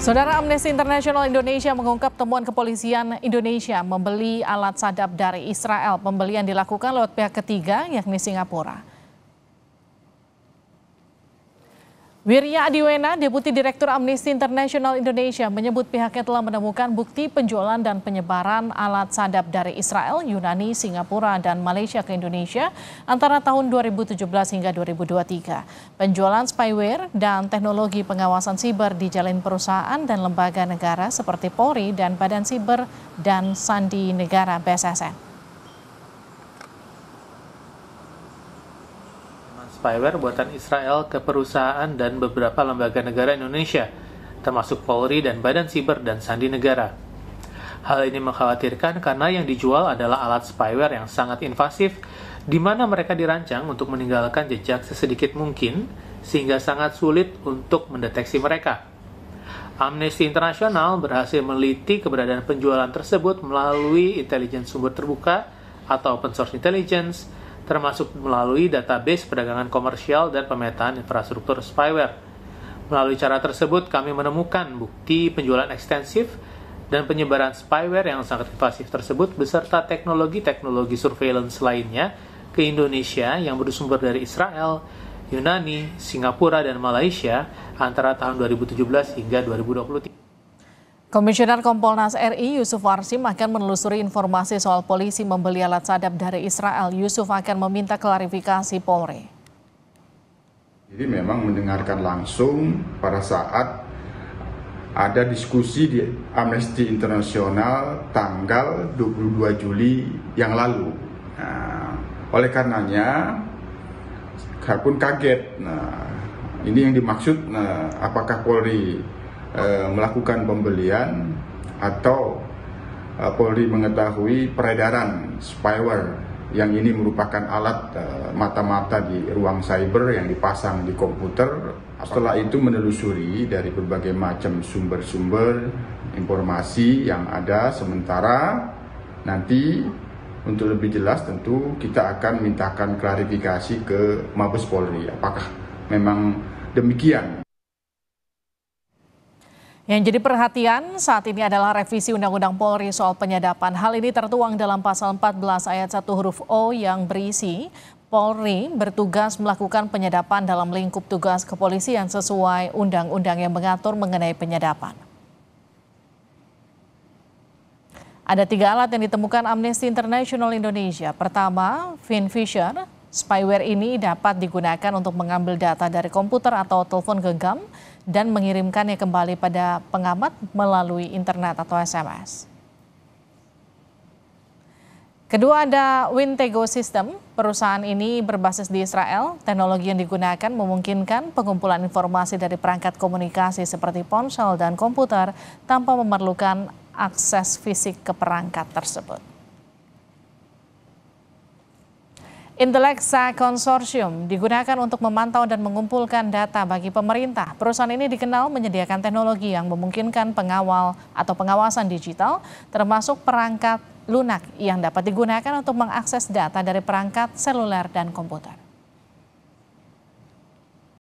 Saudara Amnesty International Indonesia mengungkap temuan kepolisian Indonesia membeli alat sadap dari Israel. Pembelian dilakukan lewat pihak ketiga yakni Singapura. Wirya Adiwena, Deputi Direktur Amnesty International Indonesia, menyebut pihaknya telah menemukan bukti penjualan dan penyebaran alat sadap dari Israel, Yunani, Singapura, dan Malaysia ke Indonesia antara tahun 2017 hingga 2023. Penjualan spyware dan teknologi pengawasan siber di jalan perusahaan dan lembaga negara seperti Polri dan Badan Siber dan Sandi Negara BSSN. spyware buatan Israel ke perusahaan dan beberapa lembaga negara Indonesia, termasuk Polri dan Badan Siber dan Sandi Negara. Hal ini mengkhawatirkan karena yang dijual adalah alat spyware yang sangat invasif, di mana mereka dirancang untuk meninggalkan jejak sesedikit mungkin, sehingga sangat sulit untuk mendeteksi mereka. Amnesty International berhasil meneliti keberadaan penjualan tersebut melalui intelijen sumber terbuka atau open source intelligence, termasuk melalui database perdagangan komersial dan pemetaan infrastruktur spyware. Melalui cara tersebut, kami menemukan bukti penjualan ekstensif dan penyebaran spyware yang sangat invasif tersebut beserta teknologi-teknologi surveillance lainnya ke Indonesia yang bersumber dari Israel, Yunani, Singapura, dan Malaysia antara tahun 2017 hingga 2023. Komisioner Kompolnas RI Yusuf Warsim akan menelusuri informasi soal polisi membeli alat sadap dari Israel. Yusuf akan meminta klarifikasi Polri. Jadi memang mendengarkan langsung pada saat ada diskusi di Amnesty Internasional tanggal 22 Juli yang lalu. Nah, oleh karenanya, saya pun kaget. Nah, ini yang dimaksud, nah, apakah Polri Eh, melakukan pembelian atau eh, Polri mengetahui peredaran spyware yang ini merupakan alat eh, mata-mata di ruang cyber yang dipasang di komputer. Setelah itu menelusuri dari berbagai macam sumber-sumber informasi yang ada sementara nanti untuk lebih jelas tentu kita akan mintakan klarifikasi ke Mabes Polri apakah memang demikian yang jadi perhatian saat ini adalah revisi Undang-Undang Polri soal penyadapan. Hal ini tertuang dalam pasal 14 ayat 1 huruf O yang berisi Polri bertugas melakukan penyadapan dalam lingkup tugas kepolisian sesuai undang-undang yang mengatur mengenai penyadapan. Ada tiga alat yang ditemukan Amnesty International Indonesia. Pertama, FinFisher. Spyware ini dapat digunakan untuk mengambil data dari komputer atau telepon genggam dan mengirimkannya kembali pada pengamat melalui internet atau SMS. Kedua ada Wintego System. Perusahaan ini berbasis di Israel. Teknologi yang digunakan memungkinkan pengumpulan informasi dari perangkat komunikasi seperti ponsel dan komputer tanpa memerlukan akses fisik ke perangkat tersebut. Intelexa Konsorsium digunakan untuk memantau dan mengumpulkan data bagi pemerintah. Perusahaan ini dikenal menyediakan teknologi yang memungkinkan pengawal atau pengawasan digital, termasuk perangkat lunak yang dapat digunakan untuk mengakses data dari perangkat seluler dan komputer.